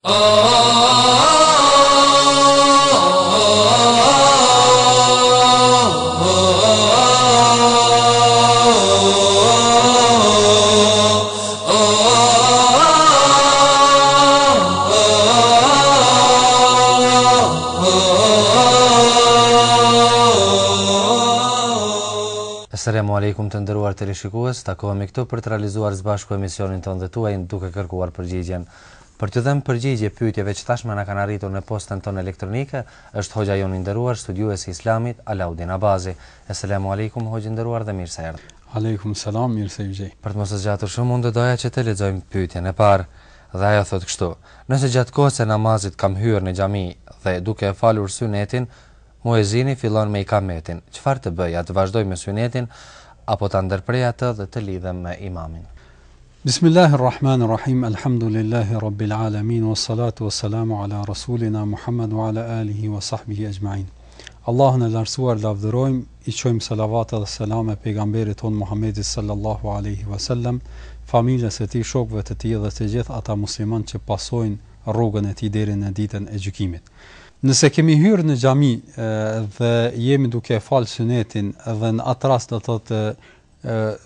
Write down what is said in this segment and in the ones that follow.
As-salamu alaykum të nderuar teleshikues, takohemi këtu për të realizuar së bashku emisionin tonë të ndëtuajnë duke kërkuar përgjigjen Për të dhënë përgjigje pyetjeve që tashmë na kanë arritur në postën tonë elektronike, është hoqja jonë e nderuar studiuesi i Islamit Alauddin Abazi. Asalamu alaykum hoqja e nderuar dhe mirë se Aleikum salam, mirë se Për të mos zgjatur shumë, unë doja që të lexojmë pyetjen e parë dhe ajo thotë kështu: Nëse gjatë kohës së namazit kam hyrë në xhami dhe duke e falur sunetin, muezini fillon me ikametin. Çfarë të bëj? A të vazhdoj me sunetin apo ta ndërprej atë dhe të lidhem me imamin? Bismillahirrahmanirrahim, alhamdulillahi rabbil alamin, wa salatu wa salamu ala rasulina Muhammadu ala alihi wa sahbihi e gjmajin. Allahën e lërsuar dhe i qojmë salavatë dhe salame pegamberi tonë Muhammedi sallallahu alaihi wa sallam, familës e ti shokëve të ti dhe të gjithë ata musliman që pasojnë rrugën e ti deri në ditën e gjykimit. Nëse kemi hyrë në gjami dhe jemi duke falë sënetin dhe në atë rast dhe të të të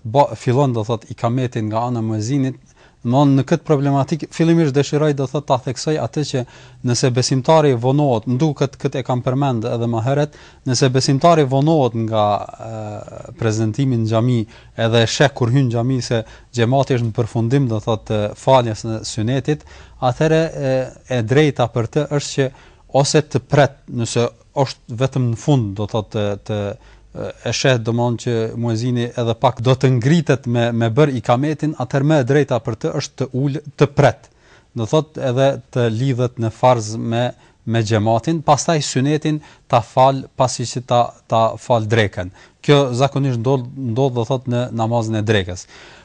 ba, fillon do thot i kametin nga ana muezinit mund në këtë problematik, fillimisht dëshiroj do thot ta theksoj atë që nëse besimtari vonohet nduket këtë e kam përmend edhe më herët nëse besimtari vonohet nga prezantimi në xhami edhe sheh kur hyn në xhami se xhamati është në përfundim do thot faljes në synetit atëre e drejta për të është që ose të pret nëse është vetëm në fund do thot të e sheh domon që muezini edhe pak do të ngritet me me bër ikametin, atëherë më e drejta për të është të ul të pret. Do thot edhe të lidhet në farz me me xhamatin, pastaj sunetin ta fal pasi që ta ta fal drekën. Kjo zakonisht ndodh ndodh do thot në namazin e drekës.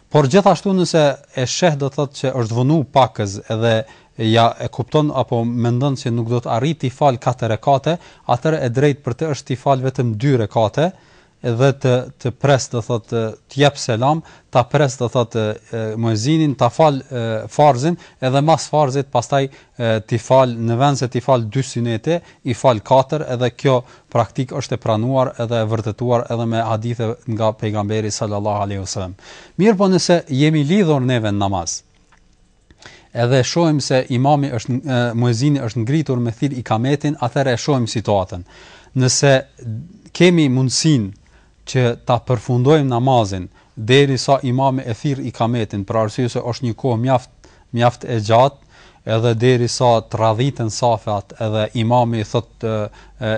Por gjithashtu nëse e sheh do thot që është vonu pakëz edhe ja e kupton apo mendon se nuk do të arrit të fal katër rekate, atëre e drejt për të është të fal vetëm dy rekate edhe të të pres do thot të, jap selam, ta pres do thot muezinin ta fal e, farzin edhe mas farzit pastaj ti fal në vend se ti fal dy sunete, i fal katër edhe kjo praktik është e pranuar edhe e vërtetuar edhe me hadithe nga pejgamberi sallallahu alaihi wasallam. Mirpo nëse jemi lidhur neve në namaz. Ë edhe shohim se imami është muezini është ngritur me thil i kametin, atëherë e shohim situatën. Nëse kemi mundsinë që ta përfundojmë namazin deri sa imami e thirr i kametin, për arsye se është një kohë mjaft mjaft e gjatë, edhe deri sa të safat, edhe imami i thot e,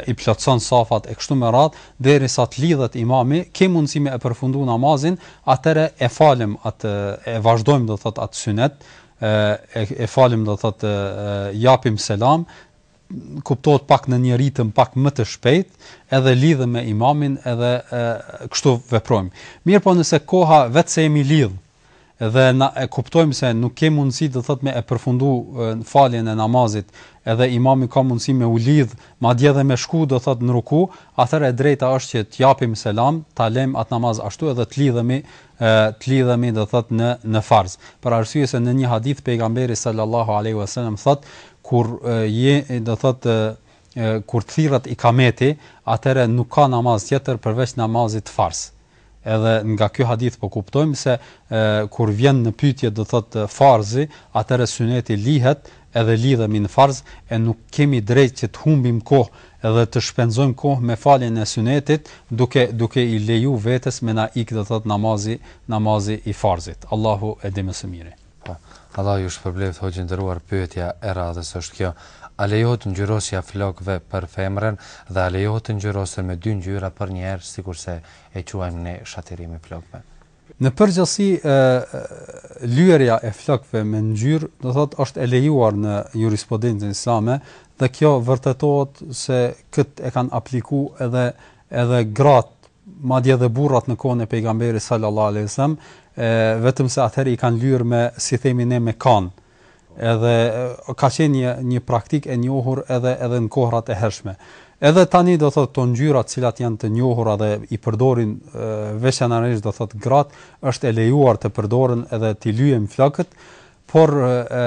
i plotson safat e kështu me radh, deri sa të lidhet imami, ke mundësi me e përfundu namazin, atëre e falem atë e vazhdojmë do thot atë synet, e, e falim do thotë japim selam kuptohet pak në një ritëm pak më të shpejt edhe lidhë me imamin edhe e, kështu veprojmë mirë po nëse koha vetë se jemi lidhë dhe na e kuptojmë se nuk ke mundësi të thotë me e përfundu në faljen e namazit edhe imami ka mundësi me u lidh, ma dje dhe me shku do thot në ruku, atër e drejta është që të japim selam, të alem atë namaz ashtu edhe të lidhemi të lidhemi do thot në në farz. Për arsye se në një hadith pejgamberi sallallahu alaihi wasallam thot kur je do thot kur thirrat i kameti, atëre nuk ka namaz tjetër përveç namazit farz. Edhe nga ky hadith po kuptojmë se e, kur vjen në pyetje do thot farzi, atëre suneti lihet edhe lidhemi në farz e nuk kemi drejt që të humbim kohë edhe të shpenzojmë kohë me faljen e sunetit duke duke i leju vetes me na ikë do të thot namazi namazi i farzit Allahu e di më së miri ha Allah ju shpërbleft hoxhë ndëruar pyetja e radhës është kjo a lejohet ngjyrosja flokëve për femrën dhe a lejohet ngjyrosen me dy ngjyra për një herë sikurse e quajmë ne shatirimin e flokëve Në përgjithësi ë lyerja e flokëve me ngjyrë do thotë është e lejuar në jurisprudencën islame dhe kjo vërtetohet se kët e kanë aplikuar edhe edhe grat, madje edhe burrat në kohën e pejgamberit sallallahu alajhi wasallam, vetëm se atëri i kanë lyer me si themi ne me kan. Edhe ka qenë një një praktikë e njohur edhe edhe në kohrat e hershme. Edhe tani do thotë to ngjyrat që janë të njohur edhe i përdorin veçanërisht do thotë grat është e lejuar të përdoren edhe ti lyem flokët por e,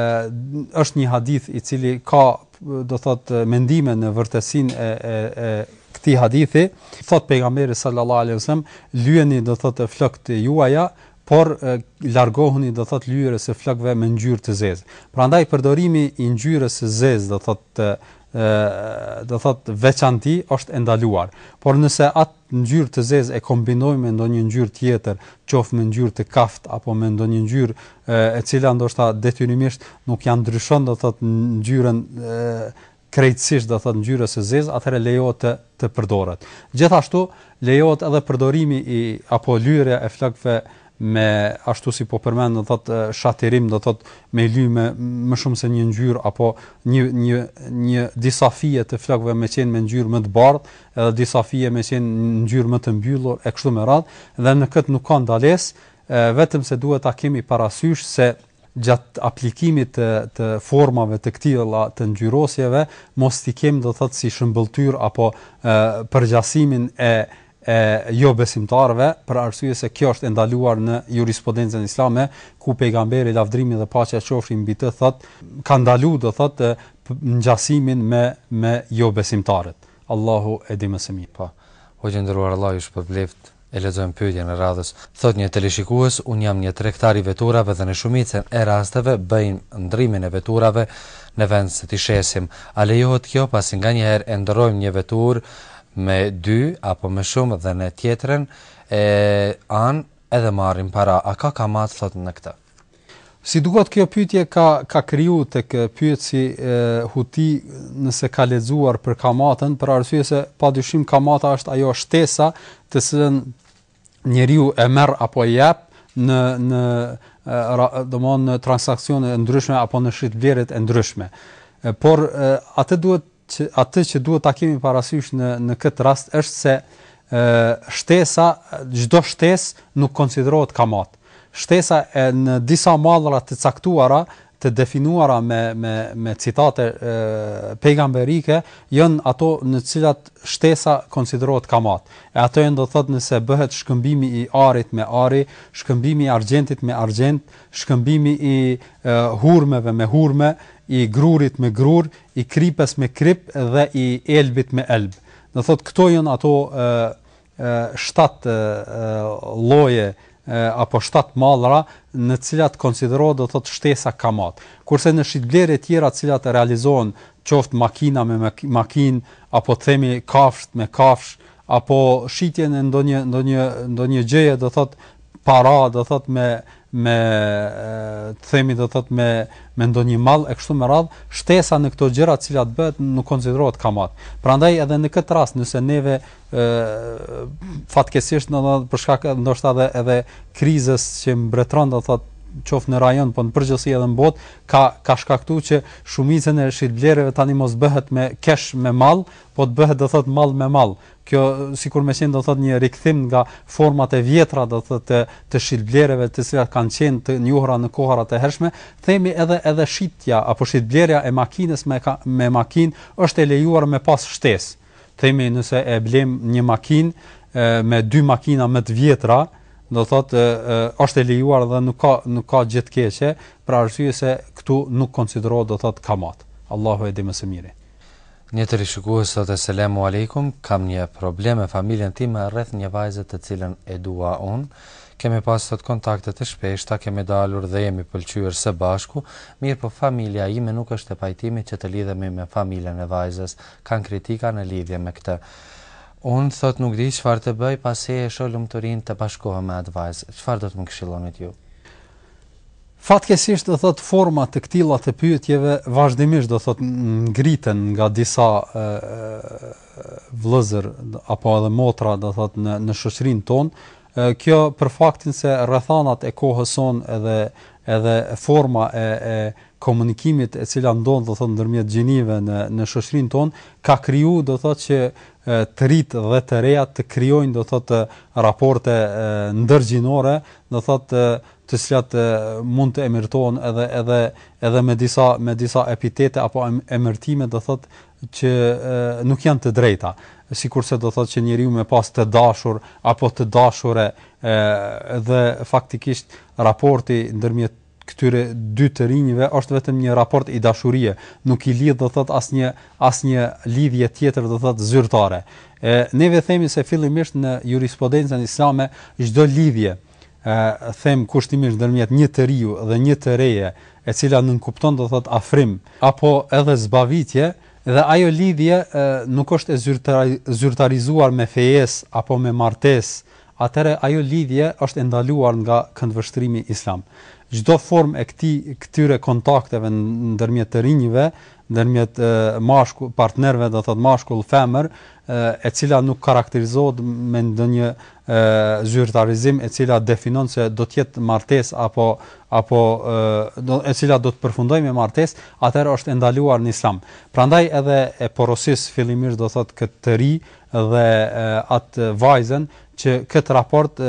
është një hadith i cili ka do thot mendime në vërtësinë e e e këtij hadithi, thot pejgamberi sallallahu alajhi wasallam, lyeni do thot flokët juaja por largohuni do thot lyrës se flokëve me ngjyrë të zezë. Prandaj përdorimi i ngjyrës së zezë do thot ë do thot veçanti është ndaluar. Por nëse atë ngjyrë të zezë e kombinoj me ndonjë ngjyrë tjetër, qof me ngjyrë të kaft apo me ndonjë ngjyrë e, e cila ndoshta detyrimisht nuk janë ndryshon do thotë ngjyrën krejtësisht do thotë ngjyrës së zezë, atëherë lejohet të, të përdoret. Gjithashtu lejohet edhe përdorimi i apo lyerja e flakëve me ashtu si po përmend do thot shatirim do thot me lyme më shumë se një ngjyrë apo një një një disa fije të flokëve me qenë me ngjyrë më të bardhë edhe disa fije me qenë ngjyrë më të mbyllur e kështu me radhë dhe në këtë nuk ka ndalesë vetëm se duhet ta kemi parasysh se gjat aplikimit të të formave të këtilla të ngjyrosjeve mos i kem do të thotë si shëmbulltyr apo përgjasimin e e jo besimtarve për arsye se kjo është ndaluar në jurisprudencën islame ku pejgamberi lavdrimi dhe paqja qofshin mbi të thot ka ndaluar do thot ngjasimin me me jo besimtarët. Allahu e di më së miri. Po. O gjendëruar Allahu ju shpëbleft. E lexojm pyetjen e radhës. Thot një televizikues un jam një tregtar i veturave dhe në shumicën e rasteve bëjmë ndrimin e veturave në vend se të shesim. A lejohet kjo pasi nganjëherë e një veturë me dy apo me shumë dhe në tjetërën e an edhe marrin para a ka kamat thot në këtë Si duhet kjo pyetje ka ka kriju tek pyetësi huti nëse ka lexuar për kamatën për arsye se padyshim kamata është ajo shtesa të cilën njeriu e merr apo e jep në në do të thonë transaksione ndryshme apo në shitje vlerë ndryshme por atë duhet që atë që duhet ta kemi parasysh në në këtë rast është se ë shtesa çdo shtesë nuk konsiderohet kamat. Shtesa e, në disa mallra të caktuara të definuara me me me citate pejgamberike janë ato në të cilat shtesa konsiderohet kamat. E ato janë do thotë nëse bëhet shkëmbimi i arit me ari, shkëmbimi i argjentit me argjent, shkëmbimi i e, hurmeve me hurme, i grurit me grur, i kripës me krip dhe i elbit me elb. Do thot këto janë ato ë shtat lloje apo shtat mallra në të cilat konsiderohet do thot shtesa kamat. Kurse në shitblerë të tjera të cilat realizohen qoft makina me makinë apo themi kafsh me kafsh apo shitjen e ndonjë ndonjë ndonjë gjëje do thot para do thot me me të themi do thot me me ndonjë mall e kështu me radh shtesa në këto gjëra të cilat bëhet nuk konsiderohet kamat. Prandaj edhe në këtë rast nëse neve fatkesisht ndonë për shkak ndoshta edhe edhe krizës që mbretëron do thot qoftë në rajon, po në përgjithësi edhe në botë, ka ka shkaktuar që shumicën e shitblerëve tani mos bëhet me kesh me mall, po të bëhet do thot mall me mall. Kjo sikur më sin do thot një rikthim nga format e vjetra do thot të të shitblerëve të cilat kanë qenë të njohura në kohërat e hershme, themi edhe edhe shitja apo shitblerja e makinës me me makinë është e lejuar me pas shtesë. Themi nëse e blem një makinë me dy makina më të vjetra, do thotë është e lejuar dhe nuk ka nuk ka gjë të keqe, për arsye se këtu nuk konsiderohet do thotë kamat. Allahu e di më së miri. Një të rishikues sot e selamu alaikum, kam një problem me familjen time rreth një vajze të cilën e dua unë. Kemi pasur kontakte të shpeshta, kemi dalur dhe jemi pëlqyer së bashku, mirë po familja ime nuk është e pajtimit që të lidhemi me familjen e vajzës. Kan kritika në lidhje me këtë. Unë thot nuk di qëfar të bëj, pas e e sholum të rinë të pashkohë me advajzë. Qëfar do të më këshilonit ju? Fatkesisht do thot forma të këtila të pyetjeve vazhdimisht do thot ngriten nga disa e, vlëzër apo edhe motra do thot në, në shushrin tonë. Kjo për faktin se rëthanat e kohëson edhe, edhe forma e, e komunikimit e cila ndon do thot ndërmjet gjinive në në shoqrin ton ka kriju do thot që të rit dhe të reja të krijojnë do thot raporte ndërgjinore do thot të cilat mund të emërtohen edhe edhe edhe me disa me disa epitete apo emërtime do thot që nuk janë të drejta sikurse do thot që njeriu me pas të dashur apo të dashure ë dhe faktikisht raporti ndërmjet këtyre dy të rinjve është vetëm një raport i dashurie, nuk i lidh do thot asnjë asnjë lidhje tjetër do thot zyrtare. E neve themi se fillimisht në jurisprudencën islame çdo lidhje e them kushtimisht ndërmjet një të riu dhe një të reje, e cila nënkupton do thot afrim apo edhe zbavitje dhe ajo lidhje e, nuk është e zyrtari, zyrtarizuar me fejes apo me martesë, atëherë ajo lidhje është ndaluar nga këndvështrimi islam çdo formë e këtij këtyre kontakteve ndërmjet të rinjve, ndërmjet mashkull partnerëve, do thotë mashkull femër, e cila nuk karakterizohet me ndonjë zyrtarizim e cila definon se do të jetë martesë apo apo e cila do të përfundojë me martesë, atëherë është e ndaluar në Islam. Prandaj edhe e porosis fillimisht do thotë këtë të ri dhe atë vajzën që këtë raport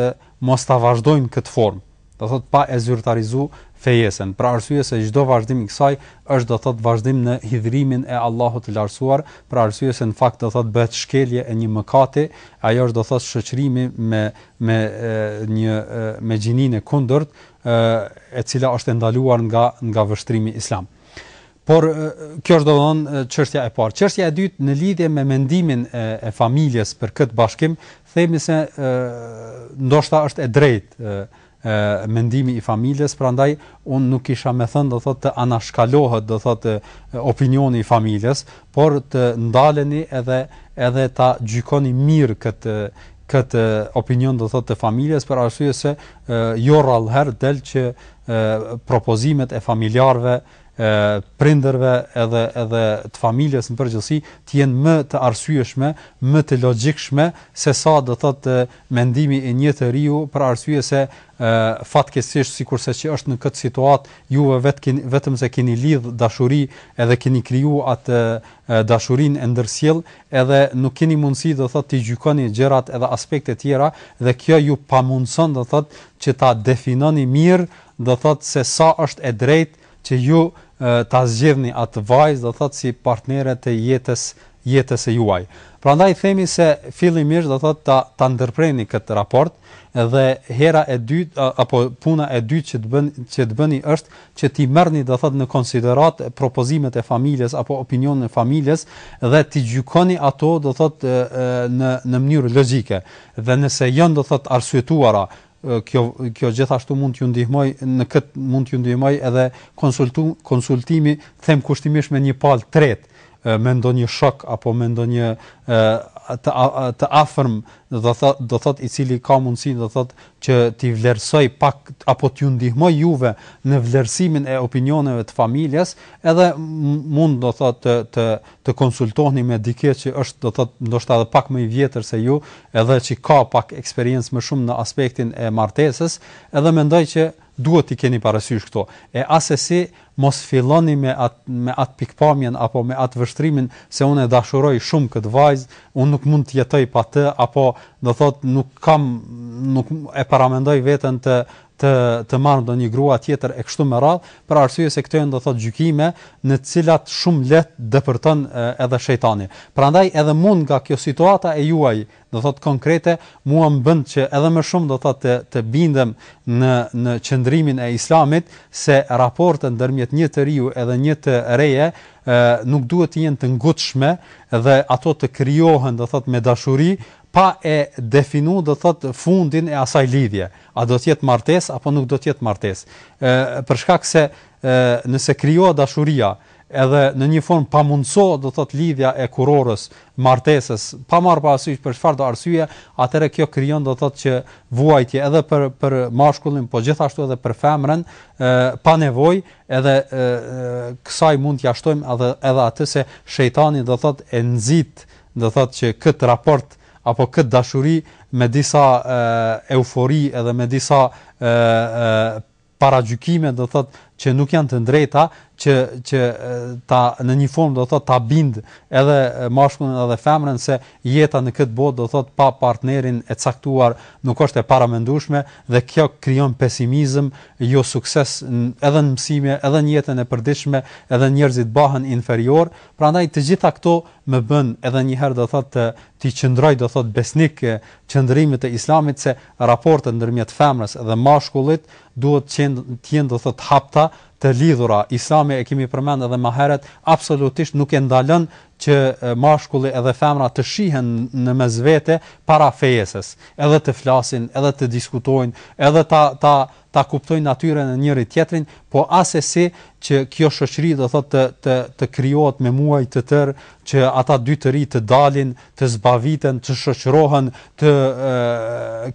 mos ta vazhdojnë këtë formë do thot pa e zyrtarizu fejesën. Pra arsye se çdo vazhdim i kësaj është do thot vazhdim në hidhrimin e Allahut të larsuar, pra arsye se në fakt do thot bëhet shkelje e një mëkati, ajo është do thot shoqërimi me me e, një e, me gjininë e kundërt, e cila është ndaluar nga nga vështrimi islam. Por kjo është dovon çështja e parë. Çështja e dytë në lidhje me mendimin e, e familjes për këtë bashkim, themi se e, ndoshta është e drejtë mendimi i familjes, prandaj un nuk kisha më thënë do thotë të anashkalohet do thotë opinioni i familjes, por të ndaleni edhe edhe ta gjykoni mirë këtë këtë opinion do thotë të familjes për arsye se jo rallëherë del që e, propozimet e familjarëve e prindërve edhe edhe të familjes në përgjithësi të jenë më të arsyeshme, më të logjikshme se sa do thotë mendimi i një të riu për arsye se fatkesish sikur se që është në këtë situatë juve vet keni, vetëm se keni lidh dashuri edhe keni kriju atë dashurinë e ndërsjell edhe nuk keni mundësi do thotë të gjykoni gjërat edhe aspekte tjera dhe kjo ju pamundson do thotë që ta definoni mirë do thotë se sa është e drejtë që ju ta zgjidhni atë vajzë do thotë si partnere të jetës jetës së juaj. Prandaj themi se fillimisht do thotë ta ta ndërprerni këtë raport dhe hera e dytë apo puna e dytë që të bën që të bëni është që ti merrni do thotë në konsiderat propozimet e familjes apo opinionin e familjes dhe ti gjykoni ato do thotë në në mënyrë logjike dhe nëse janë do thotë arsyetuara kjo kjo gjithashtu mund t'ju ndihmoj në kët mund t'ju ndihmoj edhe konsultu konsultimi them kushtimisht me një palë tret me ndonjë shok apo me ndonjë të të afërm do thot do thot i cili ka mundsinë do thot që ti vlerësoj pak apo t'ju ndihmoj juve në vlerësimin e opinioneve të familjes edhe mund do thot të të të konsultohni me dikë që është do thot ndoshta edhe pak më i vjetër se ju edhe që ka pak eksperiencë më shumë në aspektin e martesës edhe mendoj që duhet t'i keni parasysh këto. E si mos filloni me atë me atë pikpamjen apo me atë vështrimin se unë e dashuroj shumë këtë vajzë, unë nuk mund të jetoj pa të apo do thot nuk kam nuk e paramendoj veten të të të marrë ndonjë grua tjetër e kështu me radh, për arsye se këto janë do thotë gjykime në të cilat shumë lehtë dëpërton edhe shejtani. Prandaj edhe mund nga kjo situata e juaj, do thotë konkrete, mua më bën që edhe më shumë do thotë të, të bindem në në qendrimin e Islamit se raportet ndërmjet një të riu edhe një të reje nuk duhet të jenë të ngutshme dhe ato të krijohen do thot me dashuri, pa e definu do thot fundin e asaj lidhje. A do të jetë martesë apo nuk do të jetë martesë? Ë për shkak se ë nëse krijohet dashuria edhe në një formë pamundsohet do thot lidhja e kurorës martesës pa marr parasysh për çfarë do arsye, atëre kjo krijon do thot që vuajtje edhe për për mashkullin, po gjithashtu edhe për femrën, ë pa nevojë edhe e, kësaj mund t'ja shtojmë edhe edhe atë se shejtani do thot e nxit do thot që kët raport apo këtë dashuri me disa e, eufori edhe me disa e, e, para gjykime, dhe thot, që nuk janë të drejta që që ta në një formë do thotë ta bind edhe mashkullin edhe femrën se jeta në këtë botë do thotë pa partnerin e caktuar nuk është e paramendueshme dhe kjo krijon pesimizëm, jo sukses edhe në mësimje, edhe në jetën e përditshme, edhe njerëzit bëhen inferior. Prandaj të gjitha këto më bën edhe një herë do thotë të ti qëndroj do thotë besnik qëndrimit të Islamit se raportet ndërmjet femrës dhe mashkullit duhet të jenë do thotë hapta të lidhura isame e kemi përmendë edhe më herët absolutisht nuk e ndalën që mashkulli edhe femra të shihen në mes vete para fejeses, edhe të flasin, edhe të diskutojnë, edhe ta ta ta kuptojnë natyrën e njëri tjetrin, po as e si që kjo shoqëri do thotë të të të krijohet me muaj të tërë që ata dy të ri të dalin, të zbaviten, të shoqërohen, të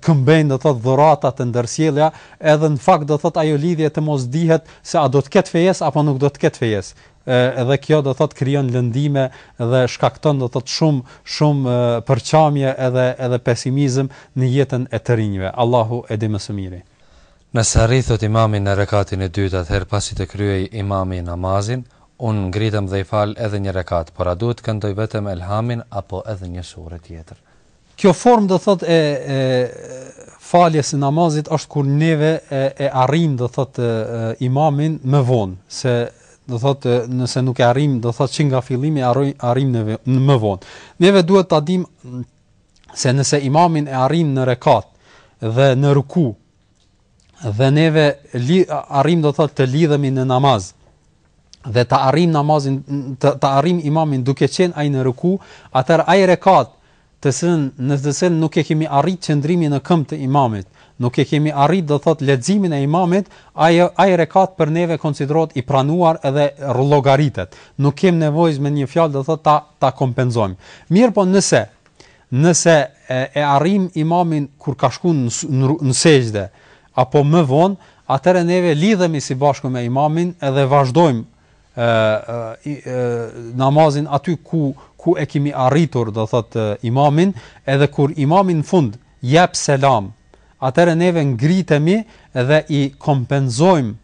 këmbejnë do thotë dhurata të ndërsjellja, edhe në fakt do thotë ajo lidhje të mos dihet se a do të ketë fejes apo nuk do të ketë fejes edhe kjo do thot krijon lëndime dhe shkakton do thot shumë shumë përçamje edhe edhe pesimizëm në jetën e të rinjve. Allahu e di më së miri. Nëse thot imamin në rekatin e dytë atëherë pasi të kryej imami namazin, unë ngritëm dhe i falë edhe një rekat, por a duhet këndoj vetëm elhamin apo edhe një shure tjetër? Kjo formë dhe thot e, e faljes e namazit është kur neve e, e arrim dhe thot e, e, imamin me vonë, se do thotë nëse nuk e arrim do thotë që nga fillimi arrim arrim në, në më vonë. Neve duhet ta dim se nëse imamin e arrim në rekat dhe në ruku dhe neve li, arrim do thotë të lidhemi në namaz dhe ta arrim namazin të ta arrim imamin duke qenë ai në ruku, atëherë ai rekat të sën nëse nuk e kemi arrit qëndrimi në këmbë të imamit, nuk e kemi arrit do thot leximin e imamit, ai ai rekat për neve konsiderohet i pranuar edhe rrologaritet. Nuk kem nevojë me një fjalë do thot ta ta kompenzojmë. Mirë, po nëse nëse e, e arrim imamin kur ka shku në, në, në sejdë apo më vonë, atëherë neve lidhemi si bashku me imamin edhe vazhdojmë e e namazin aty ku ku e kemi arritur do thot imamin edhe kur imamin fund jap selam atëre neve ngritemi dhe i kompenzojm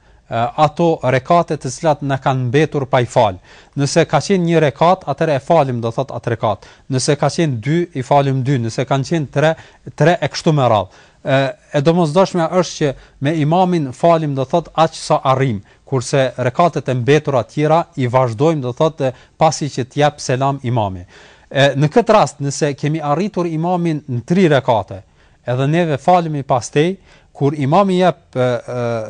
ato rekate të cilat na kanë mbetur pa i fal. Nëse ka qenë një rekat, atëherë e falim do thot atë rekat. Nëse ka qenë dy, i falim dy, nëse kanë qenë tre, tre e kështu me radhë. Ë e domosdoshme është që me imamin falim do thot aq sa arrim kurse rekatet e mbetura tjera i vazhdojmë do thotë pasi që të jap selam imamit. E në këtë rast nëse kemi arritur imamin në 3 rekate, edhe neve falemi pastej, kur imami jap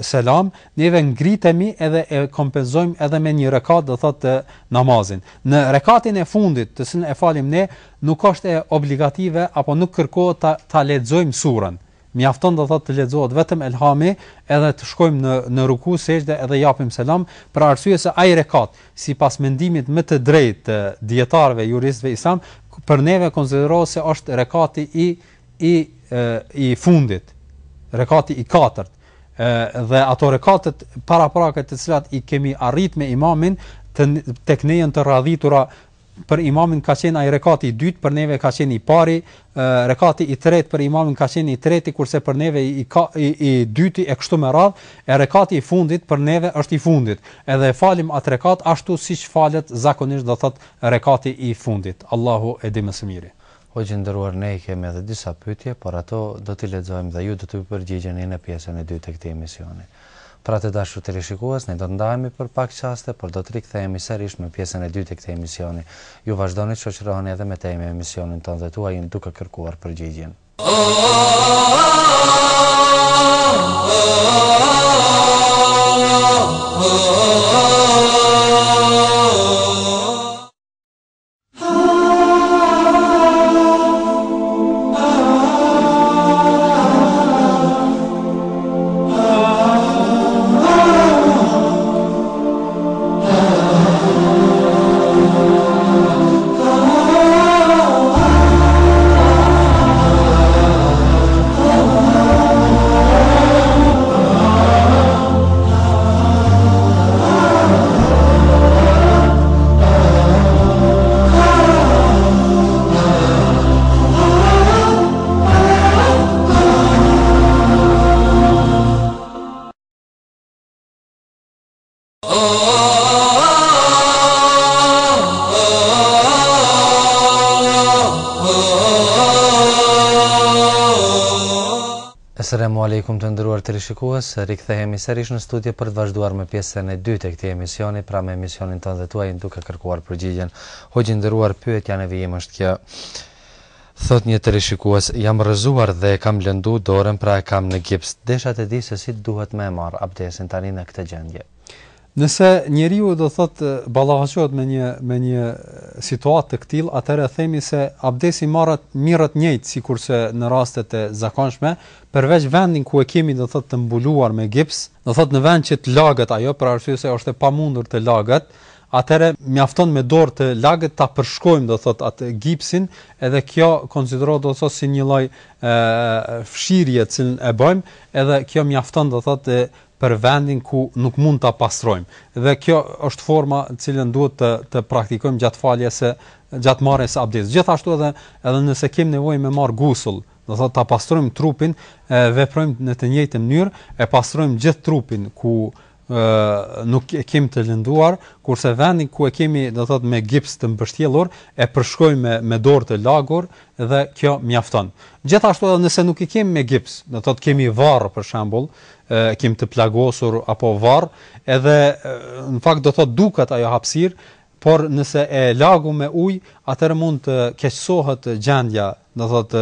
selam, neve ngritemi edhe e kompenzojmë edhe me një rekat do thotë namazin. Në rekatin e fundit të cilën e falim ne, nuk është e obligative apo nuk kërkohet ta, ta lexojmë surën mjafton do thotë të lexohet vetëm elhami edhe të shkojmë në në ruku sejdë edhe japim selam për arsye se ai rekat sipas mendimit më të drejtë të dietarëve juristëve islam për neve konsiderohet se është rekati i i e, i fundit rekati i katërt dhe ato rekatet paraprake të cilat i kemi arritme imamin të tek ne janë të radhitura për imamin ka qenë ai rekati i dytë, për neve ka qenë i pari, rekati i tretë për imamin ka qenë i treti, kurse për neve i ka, i, i dyti e kështu me radhë, e rekati i fundit për neve është i fundit. Edhe falim atë rekat ashtu siç falet zakonisht do thot rekati i fundit. Allahu e di më së miri. O gjendëruar ne i kemi edhe disa pytje, por ato do t'i ledzojmë dhe ju do t'i përgjigjeni në pjesën e dytë të këti emisioni. Pra të dashur të rishikuas, ne do të ndajemi për pak qaste, por do të rikëthejemi sërish me pjesën e dytë e këte emisioni. Ju vazhdoni që që edhe me teme emisionin tonë dhe tua jenë duke kërkuar përgjigjen. Oh, Asalamu alaikum të ndëruar të rishikuës, rikëthejemi sërish në studje për të vazhduar me pjesën e dytë e këti emisioni, pra me emisionin të ndëtuaj duke kërkuar përgjigjen. Hoqë ndëruar pyet janë e vijim është kjo. Thot një të rishikuës, jam rëzuar dhe kam lëndu dorën, pra e kam në Gips, Deshat e di se si duhet me marë abdesin tani në këtë gjendje. Nëse njeriu do thotë ballahohet me një me një situatë të tillë, atëherë themi se abdesi marrat mirrat njëjt sikurse në rastet e zakonshme, përveç vendin ku e kemi do thotë të mbuluar me gips, do thotë në vend që të lagët ajo për arsye se është e pamundur të lagët, atëherë mjafton me dorë të lagët ta përshkojmë do thotë atë gipsin, edhe kjo konsiderohet do thotë si një lloj fshirje që e bëjmë, edhe kjo mjafton do thotë për vendin ku nuk mund ta pastrojmë. Dhe kjo është forma e cilën duhet të të praktikojmë gjatë faljes së gjatë marrjes së abdestit. Gjithashtu edhe edhe nëse kemi nevojë me marr gusull, do thotë ta pastrojmë trupin, e, veprojmë në të njëjtën mënyrë, e pastrojmë gjithë trupin ku ë nuk e kemi të lënduar, kurse vendin ku e kemi, do thotë me gips të mbështjellur, e përshkojmë me me dorë të lagur dhe kjo mjafton. Gjithashtu edhe nëse nuk i kemi me gips, do thotë kemi varr për shembull, kim të plagosur apo varr, edhe në fakt do thot dukat ajo hapësir, por nëse e lagu me ujë, atër mund të keqsohet gjendja, do thot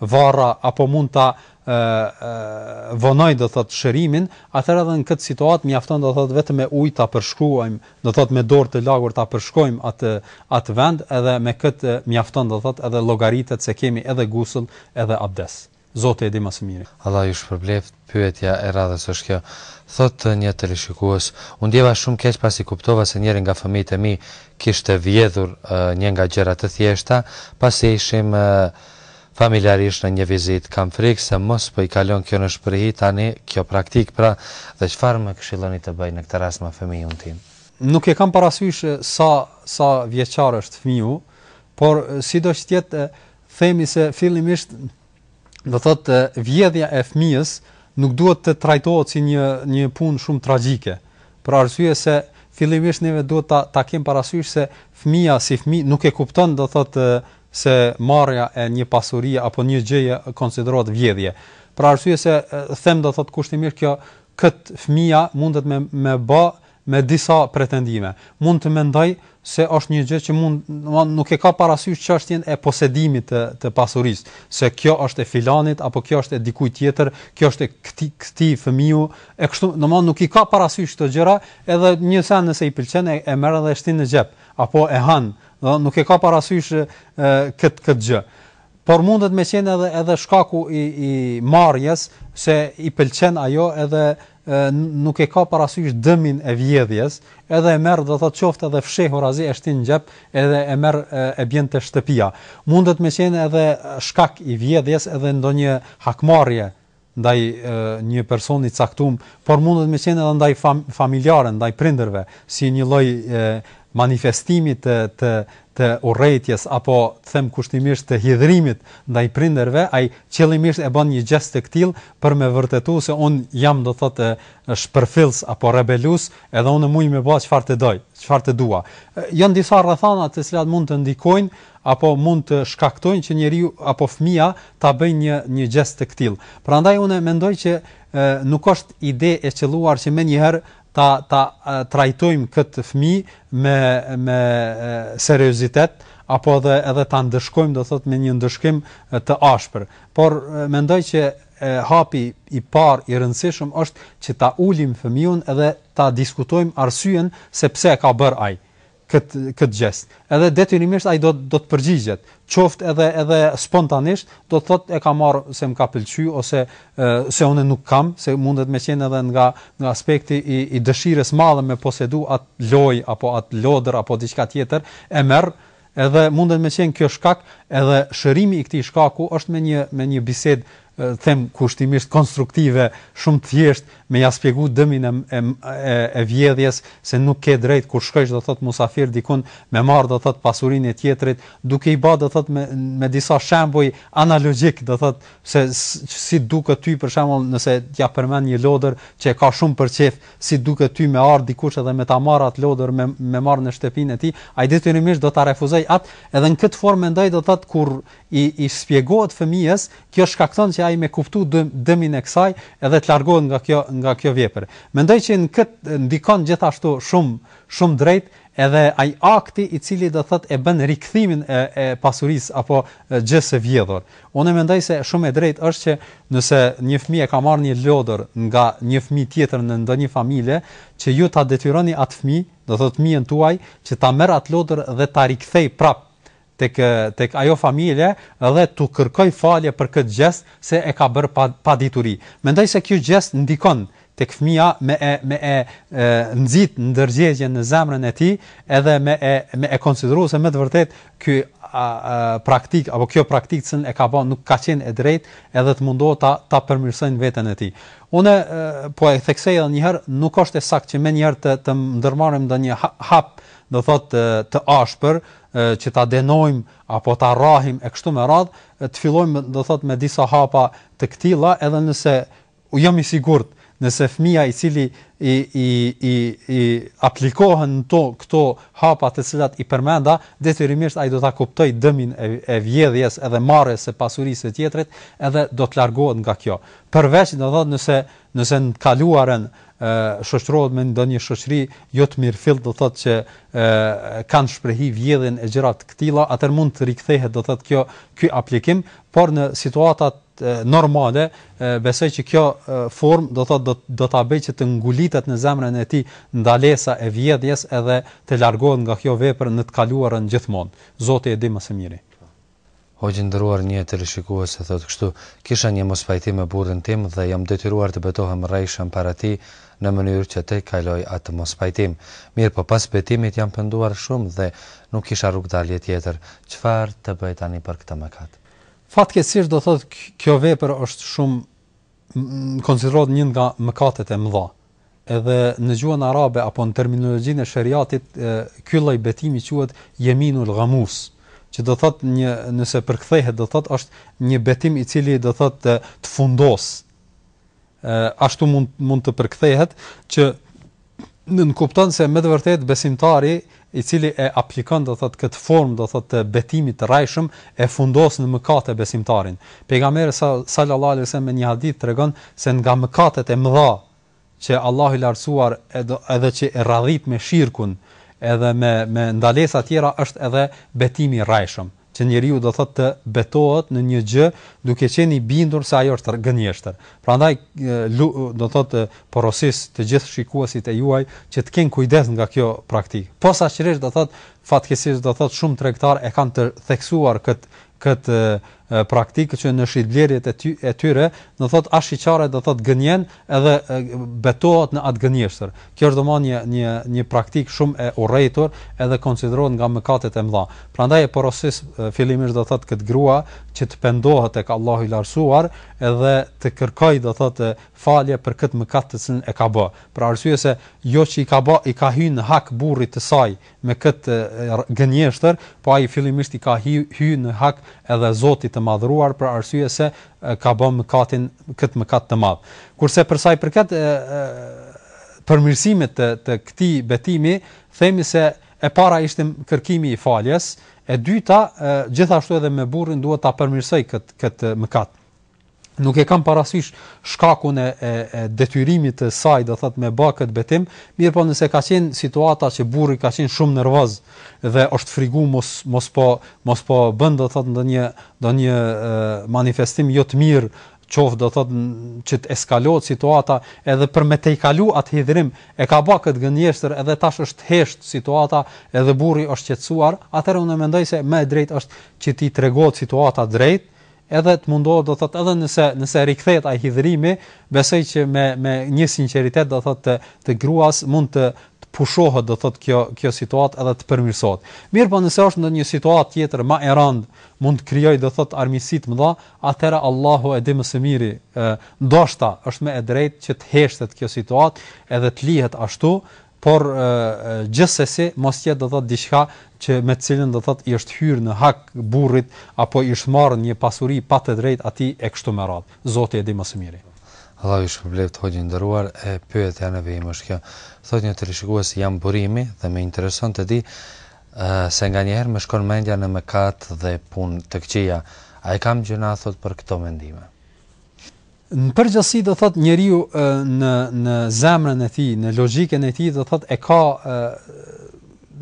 varra apo mund ta ë vonoj do thot shërimin, atëherë edhe në këtë situatë mjafton do thot vetëm me ujë ta përshkruajmë, do thot me dorë të lagur ta përshkojmë atë atë vend edhe me kët mjafton do thot edhe llogaritet se kemi edhe gusull edhe abdes. Zoti e di më së miri. Allah ju shpërbleft pyetja e radhës është kjo. Thotë një të rishikuos, unë djeva shumë keqë i kuptova se njerën nga fëmijët e mi kishte vjedhur uh, një nga gjera të thjeshta, pasi ishim uh, familjarisht në një vizit. Kam frikë se mos për po i kalon kjo në shpërhi tani kjo praktik, pra dhe farë me këshiloni të bëj në këtë ras më fëmijë unë tim? Nuk e kam parasysh sa, sa vjeqar është fëmiju, por si do që tjetë themi se fillimisht do thotë vjedhja e fëmijës, nuk duhet të trajtohet si një një punë shumë tragjike. Për arsye se fillimisht neve duhet ta ta kem parasysh se fëmia si fëmijë nuk e kupton do thotë se marrja e një pasurie apo një gjëje konsiderohet vjedhje. Për arsye se them do thotë kushtimisht kjo kët fëmia mundet me me bë me disa pretendime. Mund të mendoj se është një gjë që mund, nuk e ka parasysh çështjen e posedimit të, të pasurisë, se kjo është e filanit apo kjo është e dikujt tjetër, kjo është e këtij këti fëmiu, e kështu, domthonë nuk i ka parasysh këto gjëra, edhe një sa nëse i pëlqen e, e merr edhe e shtin në xhep, apo e han, domthonë nuk e ka parasysh e, këtë këtë gjë. Por mundet me qenë edhe edhe shkaku i i marrjes se i pëlqen ajo edhe nuk e ka parasysh dëmin e vjedhjes, edhe e merr do të thotë qoftë edhe fshehu razi është në xhep, edhe e merr e bën te shtëpia. Mundet me qenë edhe shkak i vjedhjes edhe ndonjë hakmarrje ndaj e, një personi caktum, por mundet me qenë edhe ndaj fam, familjarë, ndaj prindërve, si një lloj manifestimi të të të urrejtjes apo të them kushtimisht të hidhrimit ndaj prindërve, ai qëllimisht e bën një gest të tkill për me vërtetuar se un jam do thotë e shpërfillës apo rebelus, edhe unë mund të bëj çfarë të doj, çfarë të dua. Jan disa rrethana të cilat mund të ndikojnë apo mund të shkaktojnë që njeriu apo fëmia ta bëjë një një gest të tkill. Prandaj unë mendoj që e, nuk është ide e qelluar që më njëherë ta ta trajtojmë këtë fëmijë me me seriozitet apo edhe ta ndëshkojmë do thot me një ndëshkim të ashpër por mendoj që hapi i parë i rëndësishëm është që ta ulim fëmijën edhe ta diskutojmë arsyeën se pse ka bërë ai kët kët gest. Edhe detyrimisht ai do do të përgjigjet. Qoft edhe edhe spontanisht, do të thotë e ka marr se më ka pëlqyu ose e, se unë nuk kam, se mundet më qenë edhe nga nga aspekti i i dëshirës së madhe me posedu atë loj apo atë lodër apo diçka tjetër, e merr edhe mundet më qenë kjo shkak, edhe shërimi i këtij shkaku është me një me një bisedë them kushtimisht konstruktive, shumë thjesht me ja shpjeguar dëmin e, e e vjedhjes se nuk ke drejt kur shkosh do thot musafir dikun me marr do thot pasurinë e tjetrit, duke i bë do thot me me disa shembuj analogjik do thot se si duket ty për shembull nëse t'ja përmend një lodër që ka shumë për çef, si duket ty me ardh dikush edhe me ta marr atë lodër me me marr në shtëpinë e tij, ai detyrimisht do ta refuzoj atë, edhe në këtë formë ndaj do thot kur i i shpjegohet fëmijës, kjo shkakton që ai me kuptu dëm, dëmin e kësaj edhe të largohet nga kjo nga kjo vepër. Mendoj që në këtë ndikon gjithashtu shumë shumë drejt edhe ai akti i cili do thotë e bën rikthimin e, e pasurisë apo gjës së vjedhur. Unë mendoj se shumë e drejtë është që nëse një fëmijë ka marrë një lodër nga një fëmijë tjetër në ndonjë familje, që ju ta detyroni atë fëmijë, do thotë fëmijën tuaj, që ta merr atë lodër dhe ta rikthej prapë tek tek ajo familje dhe tu kërkoj falje për këtë gjest se e ka bër pa, pa dituri. Mendoj se ky gjest ndikon tek fëmia me e, me e, e nxit ndërgjegjen në zemrën e tij edhe me e, me e konsideru se më të vërtet ky a, praktik apo kjo praktikë që e ka bën nuk ka qenë e drejtë edhe të mundohet ta ta përmirësojnë veten e tij. Unë e, po e theksej edhe një herë nuk është e saktë që më një herë të të ndërmarrim ndonjë hap, do thotë të, të ashpër që ta denojm apo ta rrahim e kështu me radh, të fillojmë do thot me disa hapa të këtilla, edhe nëse u jam i sigurt, nëse fëmia i cili i i i, i aplikohen to këto hapa të cilat i përmenda, detyrimisht ai do ta kuptoj dëmin e, e vjedhjes edhe marrjes së pasurisë së tjetrit, edhe do të largohet nga kjo. Përveç do thot nëse nëse në kaluarën shoqërohet me ndonjë shoqëri jo të mirë fill, do thotë që kanë shprehi vjedhjen e gjërat këtilla, atëherë mund të rikthehet do thotë kjo ky aplikim, por në situatat normale besoj që kjo form do thotë do, do ta bëj që të ngulitet në zemrën e tij ndalesa e vjedhjes edhe të largohet nga kjo vepër në të kaluarën gjithmonë. Zoti e di më së miri. Hoqë ndëruar një të rishikua se thotë kështu, kisha një mos pajti me burën tim dhe jam detyruar të betohem rejshën para ti, në mënyrë që të kaloj atë mos pajtim. Mirë po pas betimit jam pënduar shumë dhe nuk isha rrug dalje tjetër. Qëfar të bëjt ani për këtë mëkat? Fatkesir do thotë kjo vepër është shumë konsiderot njën nga mëkatet e mëdha. Edhe në gjuën arabe apo në terminologjin e shëriatit, kylloj betimi quat jeminul gëmus që do thot një nëse përkthehet do thot është një betim i cili do thot të fundos, ashtu mund mund të përkthehet që nën kupton se me të vërtet besimtari i cili e aplikon do thotë këtë formë do thotë betimit të rrajshëm e fundos në e besimtarin. Pejgamberi sallallahu alajhi wasallam një hadith tregon se nga mëkatet e mëdha që Allahu i lartësuar edhe që e radhit me shirkun edhe me me ndalesa të tjera është edhe betimi i rrajshëm që njeriu do thotë të betohet në një gjë duke qenë i bindur se ajo është gënjeshtër. Prandaj do thotë porosis të gjithë shikuesit e juaj që të kenë kujdes nga kjo praktikë. Posaçërisht do thotë fatkesisht do thotë shumë tregtar e kanë të theksuar kët kët praktikë që në shitblerjet e, ty, e tyre, do thotë ashiqare do thotë gënjen edhe betohet në atë gënjeshtër. Kjo është domosdoshmë një një një praktik shumë e urrëtur edhe konsiderohet nga mëkatet e mëdha. Prandaj e porosis fillimisht do thotë këtë grua që të pendohet tek Allahu i larësuar edhe të kërkoj do thotë falje për këtë mëkat të cilën e ka bë. Për arsye se jo që i ka bë, i ka hyrë në hak burrit të saj me këtë gënjeshtër, po ai fillimisht i ka hyrë hy në hak edhe Zotit madhruar për arsye se ka bën mëkatin këtë mëkat të madh. Kurse për sa i përket përmirësimit të të këtij betimi, themi se e para ishte kërkimi i faljes, e dyta e, gjithashtu edhe me burrin duhet ta përmirësoj këtë këtë mëkat nuk e kam parasysh shkakun e, e, e detyrimit të saj do thot me bë kët betim, mirë po nëse ka qenë situata që burri ka qenë shumë nervoz dhe është frigu mos mos po mos po bën do thot ndonjë ndonjë manifestim jo të mirë qoftë do thot që të situata edhe për me tej kalu atë hidhrim e ka bë kët gënjeshtër edhe tash është hesht situata edhe burri është qetësuar atëherë unë mendoj se më e drejtë është që ti tregosh situata drejt edhe të mundohet do thotë edhe nëse nëse rikthehet ai hidhrimi, besoj që me me një sinqeritet do thotë të, të gruas mund të pushohet do thot kjo kjo situat edhe të përmirësohet. Mirë po nëse është ndonjë një situat tjetër më e rand, mund të krijoj do thot armiqësi të mëdha, atëra Allahu e di më së miri, ndoshta është më e drejtë që të heshtet kjo situat edhe të lihet ashtu, por gjithsesi mos jetë do të thotë diçka që me të cilën do të thotë i është hyr në hak burrit apo i është marrë një pasuri pa të drejtë atij e kështu me radhë. Zoti e di më së miri. Allah ju shpëlbeft dëruar, e pyetja në vim është kjo. Thotë një televizionist jam burimi dhe më intereson të di ë se nganjëherë më shkon mendja në mëkat dhe punë të këqija. Ai kam gjëna thot për këto mendime. Në përgjithësi do thotë njeriu në në zemrën e tij, në logjikën e tij do thotë e ka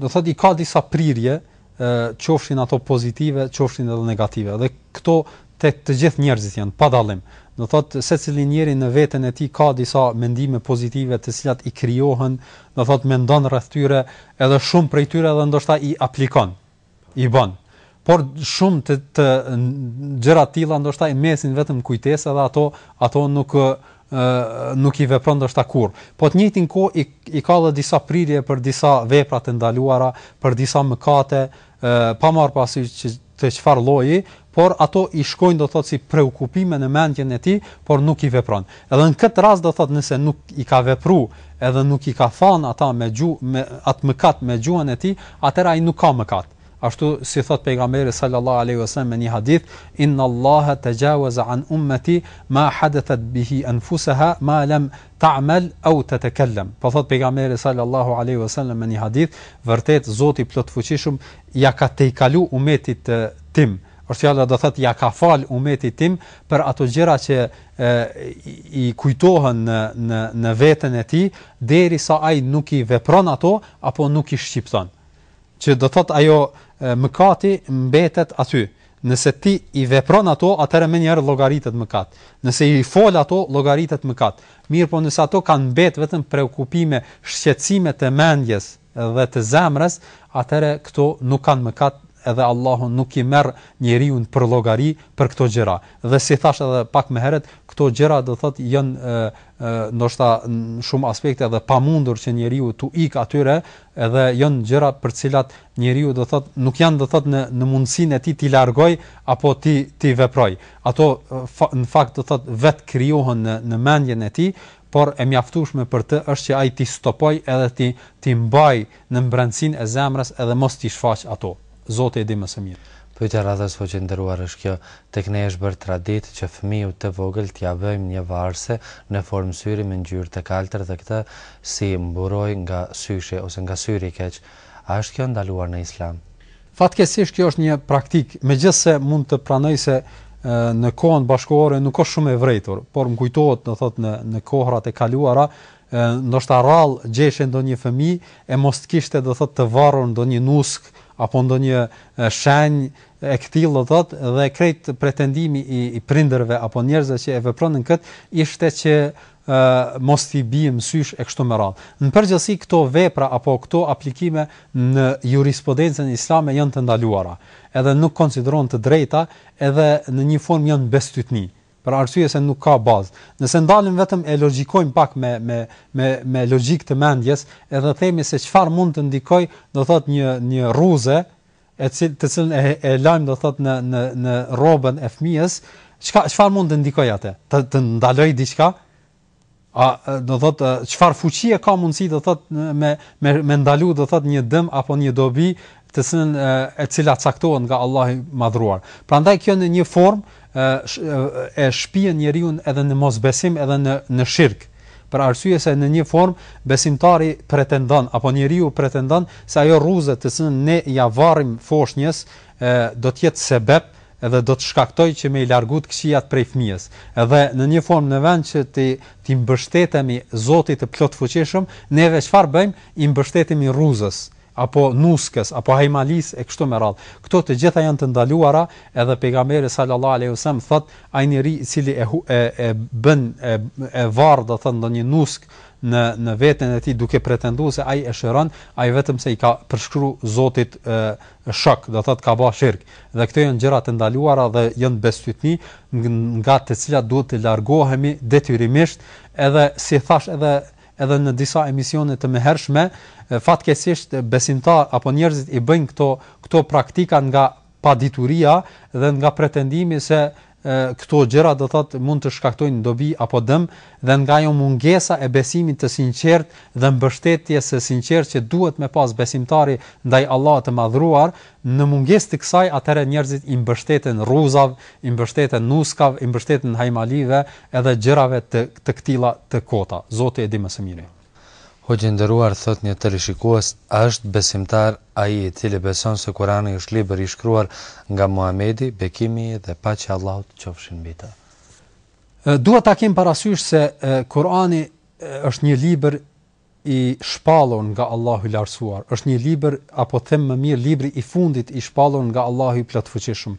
do thotë i ka disa prirje, qofshin ato pozitive, qofshin edhe negative. Dhe këto tek të gjithë njerëzit janë pa dallim. Do thotë secili njeri në veten e tij ka disa mendime pozitive të cilat i krijohen, do thotë mendon rreth tyre, edhe shumë prej tyre edhe ndoshta i aplikon, i bën por shumë të, të gjëra të tilla ndoshta i mesin vetëm kujtesa dhe ato ato nuk nuk i vepron ndoshta kurr. Po të njëjtin kohë i, i ka dhe disa pritje për disa vepra të ndaluara, për disa mëkate, pa marr pasi që të çfarë lloji, por ato i shkojnë do të thotë si shqetësime në mendjen e tij, por nuk i vepron. Edhe në këtë rast do të thotë nëse nuk i ka vepruar edhe nuk i ka thon ata me gjuhë me atë mëkat me gjuhën e tij, atëra ai nuk ka mëkat. Ë Ashtu si thot pejgamberi sallallahu alaihi wasallam me një hadith, inna Allaha tajawaza an ummati ma hadathat bihi anfusaha ma lam ta'mal ta au tatakallam. Po thot pejgamberi sallallahu alaihi wasallam me një hadith, vërtet Zoti plot fuqishëm ja ka tejkalu umetit tim. Ose ja do thot ja ka fal umetit tim për ato gjëra që e, i kujtohen në në në veten e tij derisa ai nuk i vepron ato apo nuk i shqipton që do thot ajo mëkati mbetet aty. Nëse ti i vepron ato, atëherë më njëherë llogaritet mëkat. Nëse i fol ato, llogaritet mëkat. Mirë, po nëse ato kanë mbet vetëm shqetësime, shqetësime të mendjes dhe të zemrës, atëherë këto nuk kanë mëkat, edhe Allahu nuk i merr njeriu në për llogari për këto gjëra. Dhe si thash edhe pak më herët, këto gjëra do thot janë ndoshta në shumë aspekte edhe pamundur që njeriu tu ik atyre, edhe janë gjëra për të cilat njeriu do thot nuk janë do thot në në mundsinë e tij ti largoj apo ti ti veproj. Ato në fakt do thot vetë krijohen në në mendjen e tij por e mjaftueshme për të është që ai ti stopoj edhe ti ti mbaj në mbrancin e zemrës edhe mos ti shfaq ato Zoti e di më së miri. Pyetja radhës po që është kjo, tek ne është bërë traditë që fëmijët të vogël t'ia bëjmë një varse në formë syri me ngjyrë të kaltër dhe këtë si mburoj nga syshi ose nga syri i keq. A është kjo ndaluar në Islam? Fatkesish kjo është një praktikë, megjithse mund të pranoj se në kohën bashkohore nuk është shumë e vrejtur, por më kujtohet, thotë në në kohrat e kaluara, ndoshta rall gjeshë ndonjë fëmijë e mos kishte do thotë të varur ndonjë nusk apo ndonjë shenjë e këtill do dhe krejt pretendimi i, i prindërve apo njerëzve që e vepronin kët ishte që mos t'i bijë mësysh e kështu me radhë. Në përgjësi këto vepra apo këto aplikime në jurisprudencën islame jënë të ndaluara, edhe nuk konsideron të drejta, edhe në një formë jënë bestytni për arsye se nuk ka bazë. Nëse ndalim vetëm e logjikojmë pak me me me me logjik të mendjes, edhe themi se çfarë mund të ndikoj, do thot një një rruze e cilë, të cilën e, e lajm do thot në në në rrobën e fëmijës, çka çfarë mund të ndikoj atë? Të të ndaloj diçka? A do thot çfarë fuqi e ka mundsi do thot me me me ndalu do thot një dëm apo një dobi të cilën e cila caktohen nga Allahu i madhruar. Prandaj kjo në një formë e shpijën njeriu edhe në mosbesim edhe në në shirq për arsye se në një formë besimtari pretendon apo njeriu pretendon se ajo rruze të cilën ne ja varrim foshnjës do të jetë sebeb edhe do të shkaktoj që me i largut këqijat prej fëmijës. Edhe në një formë në vend që ti ti mbështetemi Zotit të plot fuqishëm, neve qëfar bëjmë? I mbështetemi rruzës apo nuskes, apo hajmalis e kështu me radh. Kto të gjitha janë të ndaluara edhe pejgamberi sallallahu alejhi dhe thot ai njeri i cili e, e, e bën e, e varr do thon ndonjë nusk në në veten e tij duke pretenduar se ai e shëron, ai vetëm se i ka përshkruar Zotit e, shok, do thot ka bërë shirk. Dhe këto janë gjëra të ndaluara dhe janë besthytni nga të cilat duhet të largohemi detyrimisht, edhe si thash edhe edhe në disa emisione të mëhershme, fatkesisht besimtar apo njerëzit i bëjnë këto këto praktika nga padituria dhe nga pretendimi se këto gjëra do thotë mund të shkaktojnë dobi apo dëm dhe nga ajo mungesa e besimit të sinqert dhe mbështetjes së sinqert që duhet me pas besimtari ndaj Allahut të madhruar në mungesë të kësaj atëherë njerëzit i mbështeten rruzave, i mbështeten nuskave, i mbështeten hajmalive edhe gjërave të të këtilla të kota. Zoti e di më së miri. Ho po gjenderuar, thot një të rishikuas, është besimtar aji e cili beson se Kurani është liber i shkruar nga Muhamedi, Bekimi dhe pa që Allahut qofshin bita. Dua ta kemë parasysh se Kurani është një liber i shpallur nga Allahu i Lartësuar, është një libër apo them më mirë libri i fundit i shpallur nga Allahu i Plotfuqishëm.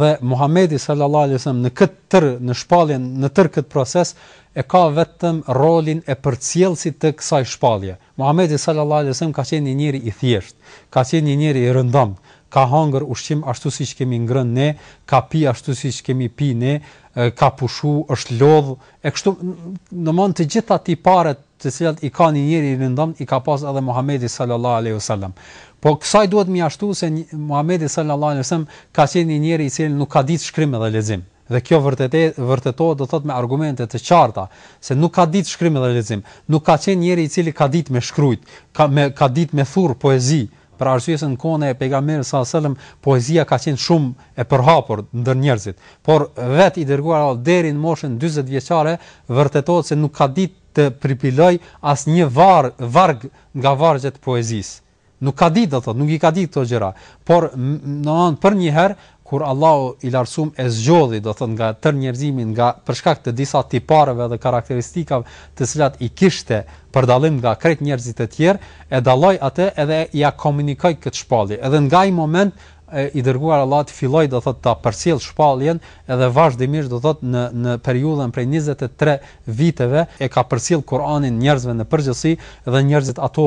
Dhe Muhamedi sallallahu në këtë tërë, në shpalljen në tërë kët proces e ka vetëm rolin e përcjellësit të kësaj shpallje. Muhamedi sallallahu alaihi wasallam ka qenë një njeri i thjesht, ka qenë një njeri i rëndom, ka hëngur ushqim ashtu siç kemi ngrënë ne, ka pi ashtu siç kemi pi ne, ka pushu, është lodh, e kështu në mënyrë të gjitha ti parë të cilat i kanë një njeri i rëndom, i ka pas edhe Muhamedi sallallahu alaihi wasallam. Po kësaj duhet mi ashtu se Muhamedi sallallahu alaihi wasallam ka qenë një njeri i cili nuk ka ditë shkrim edhe lexim dhe kjo vërtetë vërtetohet do thot me argumente të qarta se nuk ka ditë shkrim dhe lexim nuk ka qenë njeri i cili ka ditë me shkruajt ka me ka ditë me thurr poezi për arsyesa në kohën e pejgamberit sa selam poezia ka qenë shumë e përhapur ndër njerëzit por vet i dërguar Allah deri në moshën 40 vjeçare vërtetohet se nuk ka ditë të pripiloj as një var, varg nga vargjet poezis. Nuk ka dit, dhe thot, nuk i ka dit të gjera. Por, në anë, për herë kur Allahu i larsum e zgjodhi do thot nga tër njerëzimin nga për shkak të disa tipareve dhe karakteristikave të cilat i kishte për dallim nga krejt njerëzit e tjerë e dalloi atë edhe ia ja komunikoi këtë shpallje edhe nga ai moment e i dërguar Allahu të filloi do thotë ta përcjell shpalljen edhe vazhdimisht do thotë në në periudhën prej 23 viteve e ka përcjell Kur'anin njerëzve në përgjithësi dhe njerëzit ato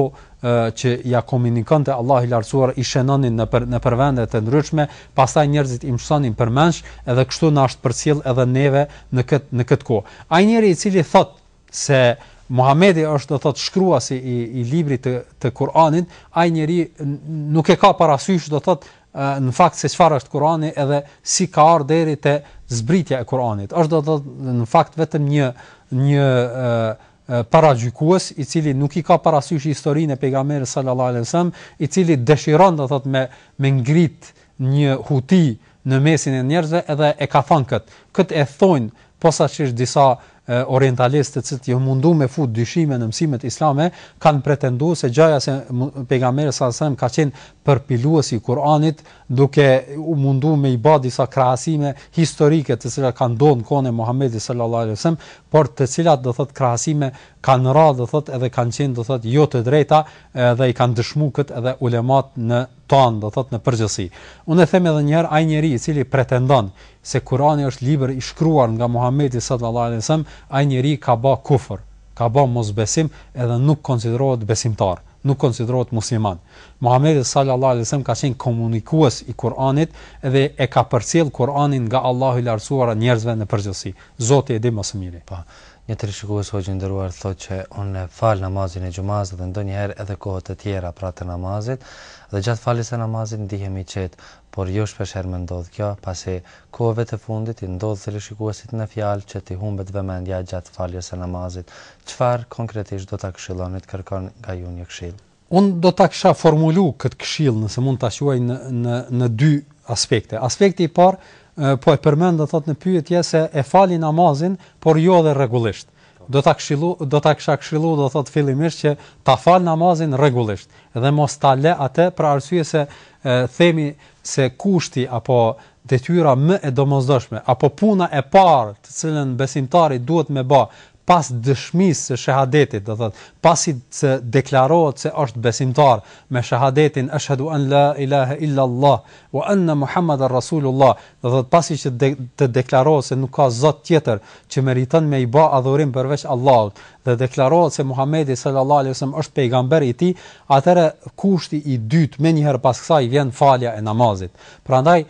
që ja komunikonte Allahu i Lartësuar i shënonin në për, në për të ndryshme, pastaj njerëzit i mësonin për mësh edhe kështu na është përcjell edhe neve në këtë në këtë kohë. Ai njeriu i cili thot se Muhamedi është do thot shkruasi i i librit të të Kur'anit, ai njeriu nuk e ka parasysh do thot në fakt se çfarë është Kurani edhe si ka ardhur deri te zbritja e Kuranit. Është do të thotë në fakt vetëm një një ë i cili nuk i ka parasysh historinë e pejgamberit sallallahu alajhi wasallam, i cili dëshiron do të thotë me me ngrit një huti në mesin e njerëzve edhe e ka thënë kët. Kët e thonë posaçërisht disa orientalistë që të mundu me fut dyshime në mësimet islame, kanë pretendu se gjaja se pegamere sa ka qenë përpiluës i Kur'anit, duke mundu me i ba disa krahasime historike të cilat kanë do në kone Muhammedi sallallahu alajhi wasallam por të cilat do thot krahasime kanë ra dhe thot edhe kanë qenë do thot jo të drejta dhe i kanë dëshmu këtë edhe ulemat në ton dhe thot në përgjësi. Unë e theme dhe njerë, ai njeri i cili pretendon se Kurani është libër i shkruar nga Muhamedi sallallahu alaihi wasallam, ai njeri ka bë kufër, ka bë mosbesim edhe nuk konsiderohet besimtar, nuk konsiderohet musliman. Muhamedi sallallahu alaihi wasallam ka qenë komunikues i Kuranit dhe e ka përcjell Kuranin nga Allahu i lartësuara njerëzve në përgjithësi. Zoti e di më së miri. Pa. Një të rishikues hoqë ndëruar thot që unë falë namazin e gjumazit dhe ndonjëherë edhe kohët e tjera pra të namazit dhe gjatë falis e namazit ndihemi qetë, por jo shpesher me ndodhë kjo, pasi kohëve të fundit i ndodhë të rishikuesit në fjalë që ti humbet vëmendja gjatë falis e namazit. Qfar konkretisht do të këshillonit kërkon nga ju një këshil? Unë do të kësha formulu këtë këshil nëse mund të ashuaj në, në, në dy aspekte. Aspekti i parë, po e përmend do thot në pyetje se e falin namazin por jo edhe rregullisht do ta këshillu do ta kisha këshillu do thot fillimisht që ta fal namazin rregullisht dhe mos ta lë atë për arsye se e, themi se kushti apo detyra më e domosdoshme apo puna e parë të cilën besimtari duhet me bë pas dëshmisë së shahadetit, do thotë, pasi të deklarohet se është besimtar me shahadetin ashhadu an la ilaha illa allah wa anna muhammeda rasulullah, do thotë pasi që de të deklarohet se nuk ka zot tjetër që meriton me i bë adhurim përveç Allahut dhe deklarohet se Muhamedi sallallahu alaihi wasallam është pejgamberi i tij, atëra kushti i dytë më njëherë pas kësaj vjen falja e namazit. Prandaj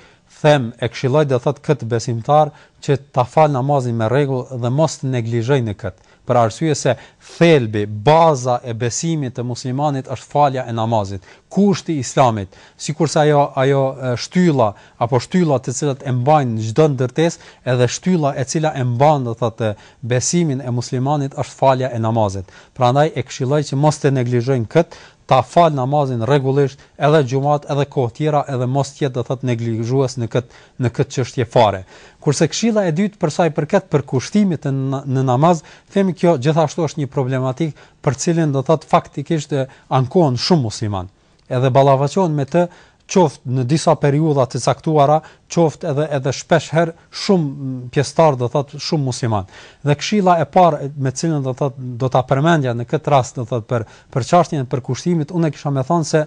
them e këshilloj të thot kët besimtar që ta fal namazin me rregull dhe mos të neglizhojnë kët. Për arsye se thelbi, baza e besimit të muslimanit është falja e namazit, kushti i islamit. Sikurse ajo ajo shtylla apo shtylla të cilat e mbajnë çdo ndërtesë, edhe shtylla e cila e mban do thotë besimin e muslimanit është falja e namazit. Prandaj e këshilloj që mos të neglizhojnë këtë ta fal namazin rregullisht, edhe xumat, edhe kohë tjera, edhe mos të jetë do thot neglizhues në kët në kët çështje fare. Kurse këshilla e dytë për sa i përket përkushtimit në, në namaz, themi kjo gjithashtu është një problematik për cilën do thot faktikisht ankohen shumë musliman. Edhe ballavaçohen me të qoftë në disa periudha të caktuara, qoftë edhe edhe shpesh herë shumë pjesëtar do thotë shumë musliman. Dhe këshilla e parë me cilën do thotë do ta përmendja në këtë rast do thotë për për çështjen e përkushtimit, unë kisha më thënë se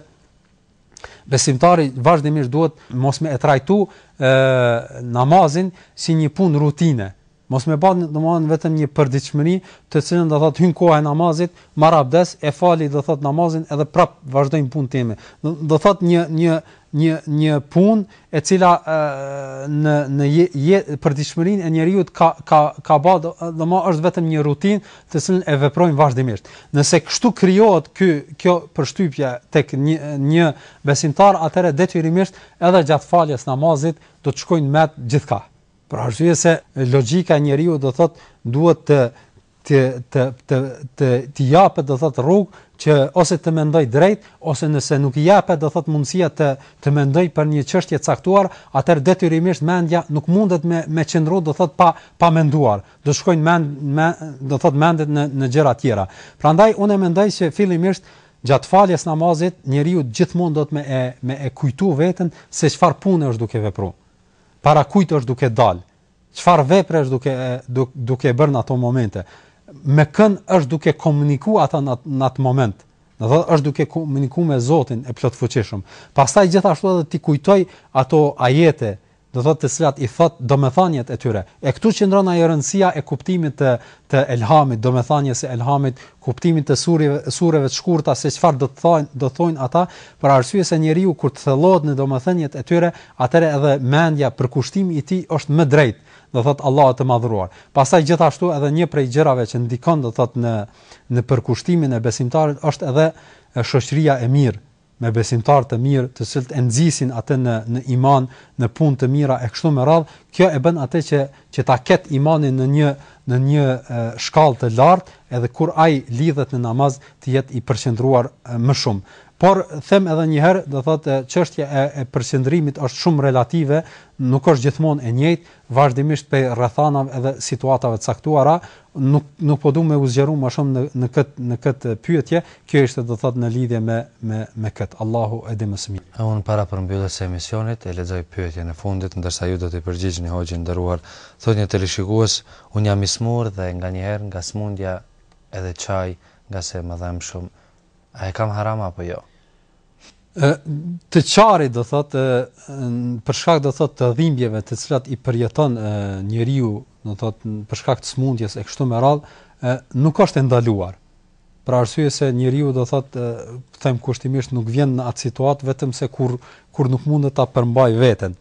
besimtari vazhdimisht duhet mos më e trajtu ë namazin si një punë rutinë. Mos me bën domethën vetëm një përditshmëri, të cilën do thotë hyn koha e namazit, marr abdes, e fali do thot namazin edhe prap vazhdojmë punën time. Do thot një një një një punë e cila në në përditshmërinë e njeriu ka ka ka ba domo është vetëm një rutinë të cilën e veprojmë vazhdimisht. Nëse kështu krijohet ky kjo përshtypje tek një një besimtar, atëherë detyrimisht edhe gjatë faljes namazit do të shkojnë me gjithka. Pra arsye se logjika e njeriu do thot duhet të të të të të të japë do thot rrugë që ose të mendoj drejt ose nëse nuk i japë do thot mundësia të të mendoj për një çështje caktuar, atëherë detyrimisht mendja nuk mundet me me qendru do thot pa pa menduar. Do shkojnë mend me, do thot mendet në në gjëra të tjera. Prandaj unë mendoj se fillimisht gjat faljes namazit njeriu gjithmonë do të me e, me e kujtu veten se çfarë pune është duke vepruar para kujt është duke dal? Çfarë vepre është duke duke bërë në ato momente? Me kën është duke komunikuar ata në atë moment? Do thotë është duke komunikuar me Zotin e plotfuqishëm. Pastaj gjithashtu edhe ti kujtoj ato ajete do thotë të cilat i thot domethënjet e tyre. E këtu qëndron ajo rëndësia e kuptimit të të elhamit, domethënia e elhamit kuptimin të surreve surreve të shkurta se çfarë do të thonë, do thonë ata për arsye se njeriu kur të thellohet në domethënjet e tyre, atëherë edhe mendja për kushtimin e tij është më drejt, do thotë Allahu të madhruar. Pastaj gjithashtu edhe një prej gjërave që ndikon do thotë në në përkushtimin e besimtarit është edhe shoqëria e mirë me besimtar të mirë, të cilët e nxisin atë në në iman, në punë të mira e kështu me radh, kjo e bën atë që që ta ket imanin në një në një shkallë të lartë, edhe kur ai lidhet në namaz, të jetë i përqendruar më shumë por them edhe një herë do thotë çështja e, e përqendrimit është shumë relative, nuk është gjithmonë e njëjtë vazhdimisht pe rrethanave edhe situatave të caktuara, nuk nuk po duam të uzgjeru më shumë në në këtë në këtë pyetje, kjo është do thotë në lidhje me me me kët. Allahu e di më së miri. Unë para për mbylljes së emisionit e lexoj pyetjen e fundit, ndërsa ju do të përgjigjeni hoxhi i nderuar, thotë një televizionues, un jam i smur dhe nganjëherë nga smundja edhe çaj, nga se më dham shumë A e kam haram apo jo? Të qari, do thot, përshkak do thot të dhimbjeve të cilat i përjeton njëriju, do thot, përshkak të smundjes e kështu me radhë, nuk është ndaluar. Për arsye se njeriu do thotë, them kushtimisht nuk vjen në atë situatë vetëm se kur kur nuk mund ta përmbaj veten.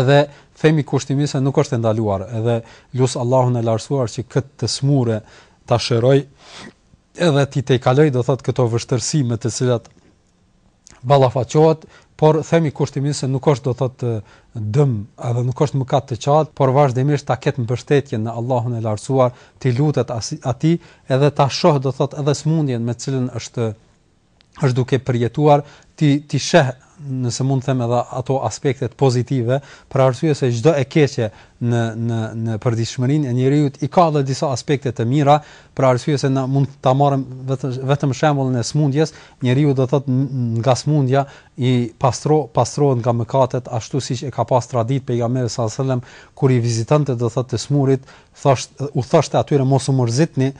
Edhe themi kushtimisht se nuk është ndaluar, edhe lusë Allahun e larësuar që këtë të smure ta shëroj edhe ti të i kaloj, do thot këto vështërsi me të cilat balafacohet, por themi kushtimin se nuk është do thot dëm, edhe nuk është më ka të qatë, por vazhdimisht ta ketë më në Allahun e Lartësuar, ti lutet ati, edhe ta shohë do thot edhe smundjen me cilën është, është duke përjetuar, ti, ti shëhë, nëse mund të them edhe ato aspektet pozitive, për arsye se çdo e keqe në në në përditshmërinë e njerëzit i ka dhe disa aspekte të mira, për arsye se na mund ta marrim vetëm shembullin e smundjes, njeriu do thotë nga smundja i pastro pastrohet nga mëkatet ashtu siç e ka pas tradit pejgamberi sallallahu alajhi wasallam kur i vizitonte do thotë të smurit, thosht u thoshte atyre mos u mërzitni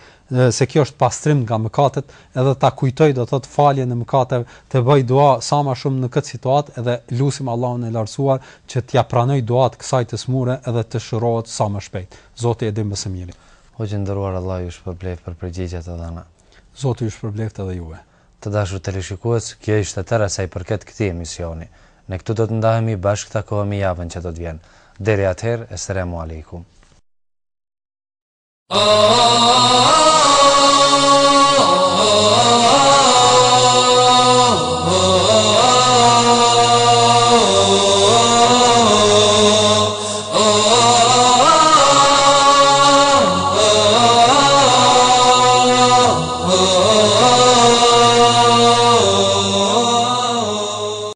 se kjo është pastrim nga mëkatet, edhe ta kujtoj do thotë faljen e mëkateve, të bëj dua sa më shumë në këtë situatë edhe lutim Allahun e lartësuar që t'ia pranoj duat kësaj të smure edhe të shërohet sa më shpejt. Zoti e din më së miri. O gjendëruar Allah ju shpërblef për përgjigjet e dhëna. Zoti ju shpërblef të dhe juve. Të dashur të lishikues, kjo ishte të tëra i përket këti emisioni. Ne këtu do të ndahemi bashkë të kohëmi javën që do të vjenë. Deri atëherë, esteremu aleikum. Ah, ah, ah,